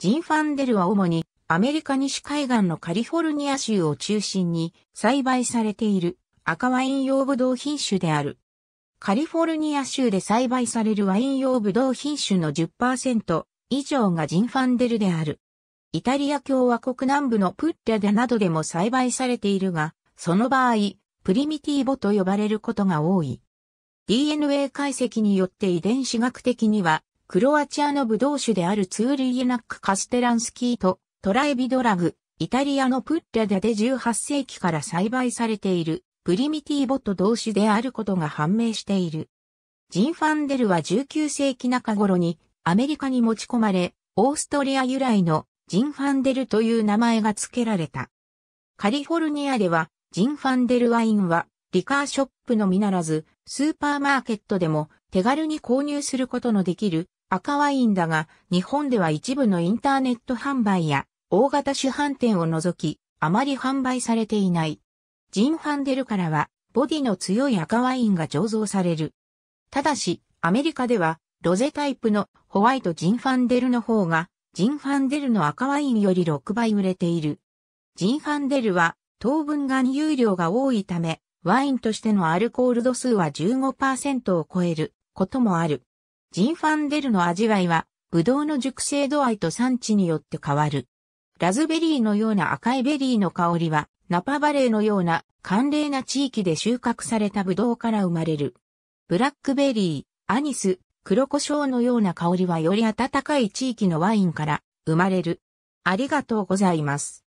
ジンファンデルは主にアメリカ西海岸のカリフォルニア州を中心に栽培されている赤ワイン用ブドウ品種である。カリフォルニア州で栽培されるワイン用ブドウ品種の10%以上がジンファンデルである。イタリア共和国南部のプッリャダなどでも栽培されているが、その場合、プリミティーボと呼ばれることが多い。DNA 解析によって遺伝子学的にはクロアチアのブドウ酒であるツーリーナック・カステランスキーとトライビドラグ、イタリアのプッレダで18世紀から栽培されているプリミティボット同種であることが判明している。ジンファンデルは19世紀中頃にアメリカに持ち込まれ、オーストリア由来のジンファンデルという名前が付けられた。カリフォルニアではジンファンデルワインはリカーショップのみならずスーパーマーケットでも手軽に購入することのできる赤ワインだが、日本では一部のインターネット販売や大型主販店を除き、あまり販売されていない。ジン・ファンデルからは、ボディの強い赤ワインが醸造される。ただし、アメリカでは、ロゼタイプのホワイトジンファンデルの方が、ジンファンデルの赤ワインより6倍売れている。ジンファンデルは、糖分含有量が多いため、ワインとしてのアルコール度数は15%を超えることもある。ジンファンデルの味わいは、ブドウの熟成度合いと産地によって変わる。ラズベリーのような赤いベリーの香りは、ナパバレーのような寒冷な地域で収穫されたブドウから生まれる。ブラックベリー、アニス、黒胡椒のような香りはより暖かい地域のワインから生まれる。ありがとうございます。